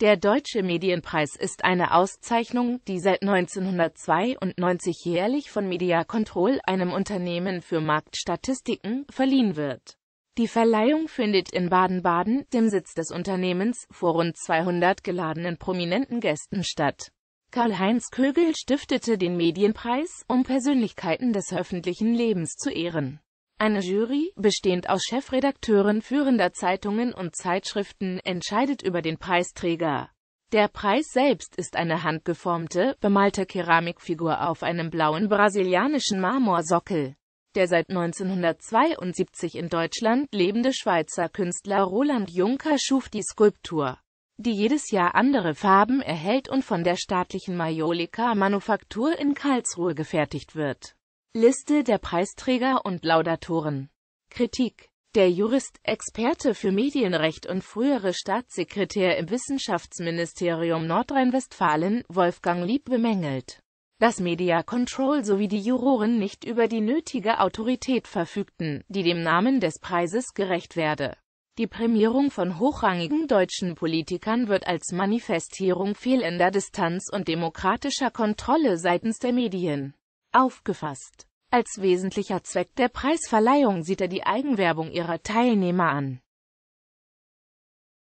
Der Deutsche Medienpreis ist eine Auszeichnung, die seit 1992 jährlich von Media Control, einem Unternehmen für Marktstatistiken, verliehen wird. Die Verleihung findet in Baden-Baden, dem Sitz des Unternehmens, vor rund 200 geladenen prominenten Gästen statt. Karl-Heinz Kögel stiftete den Medienpreis, um Persönlichkeiten des öffentlichen Lebens zu ehren eine Jury, bestehend aus Chefredakteuren führender Zeitungen und Zeitschriften, entscheidet über den Preisträger. Der Preis selbst ist eine handgeformte, bemalte Keramikfigur auf einem blauen brasilianischen Marmorsockel. Der seit 1972 in Deutschland lebende Schweizer Künstler Roland Juncker schuf die Skulptur, die jedes Jahr andere Farben erhält und von der staatlichen Majolika Manufaktur in Karlsruhe gefertigt wird. Liste der Preisträger und Laudatoren Kritik Der Jurist, Experte für Medienrecht und frühere Staatssekretär im Wissenschaftsministerium Nordrhein-Westfalen, Wolfgang Lieb bemängelt, dass Media Control sowie die Juroren nicht über die nötige Autorität verfügten, die dem Namen des Preises gerecht werde. Die Prämierung von hochrangigen deutschen Politikern wird als Manifestierung fehlender Distanz und demokratischer Kontrolle seitens der Medien aufgefasst. Als wesentlicher Zweck der Preisverleihung sieht er die Eigenwerbung ihrer Teilnehmer an